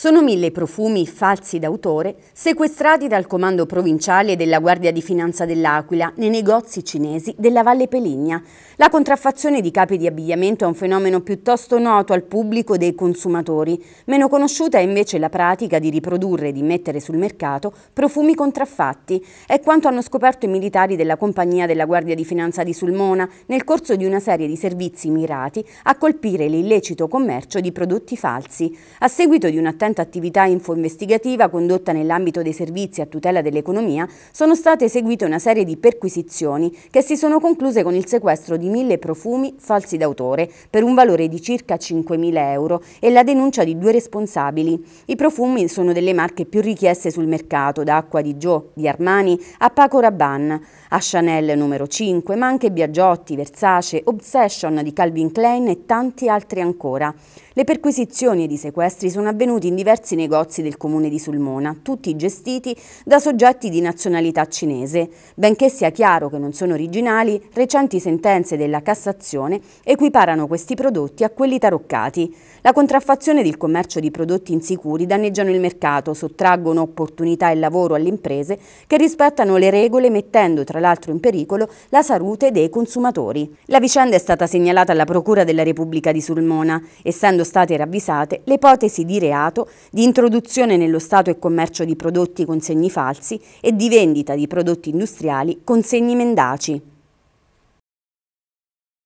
Sono mille profumi falsi d'autore sequestrati dal Comando Provinciale della Guardia di Finanza dell'Aquila nei negozi cinesi della Valle Peligna. La contraffazione di capi di abbigliamento è un fenomeno piuttosto noto al pubblico dei consumatori. Meno conosciuta è invece la pratica di riprodurre e di mettere sul mercato profumi contraffatti. È quanto hanno scoperto i militari della Compagnia della Guardia di Finanza di Sulmona nel corso di una serie di servizi mirati a colpire l'illecito commercio di prodotti falsi. A seguito di un'attenta un'intensa attività info-investigativa condotta nell'ambito dei servizi a tutela dell'economia, sono state eseguite una serie di perquisizioni che si sono concluse con il sequestro di mille profumi falsi d'autore per un valore di circa 5.000 euro e la denuncia di due responsabili. I profumi sono delle marche più richieste sul mercato, da Acqua di Gio, di Armani a Paco Rabanne, a Chanel numero 5, ma anche Biagiotti, Versace, Obsession di Calvin Klein e tanti altri ancora. Le perquisizioni ed i sequestri sono avvenuti in diversi negozi del comune di Sulmona, tutti gestiti da soggetti di nazionalità cinese. Benché sia chiaro che non sono originali, recenti sentenze della Cassazione equiparano questi prodotti a quelli taroccati. La contraffazione del commercio di prodotti insicuri danneggiano il mercato, sottraggono opportunità e lavoro alle imprese che rispettano le regole mettendo tra l'altro in pericolo la salute dei consumatori. La vicenda è stata segnalata alla Procura della Repubblica di Sulmona, essendo state ravvisate le ipotesi di reato di introduzione nello Stato e commercio di prodotti con segni falsi e di vendita di prodotti industriali con segni mendaci.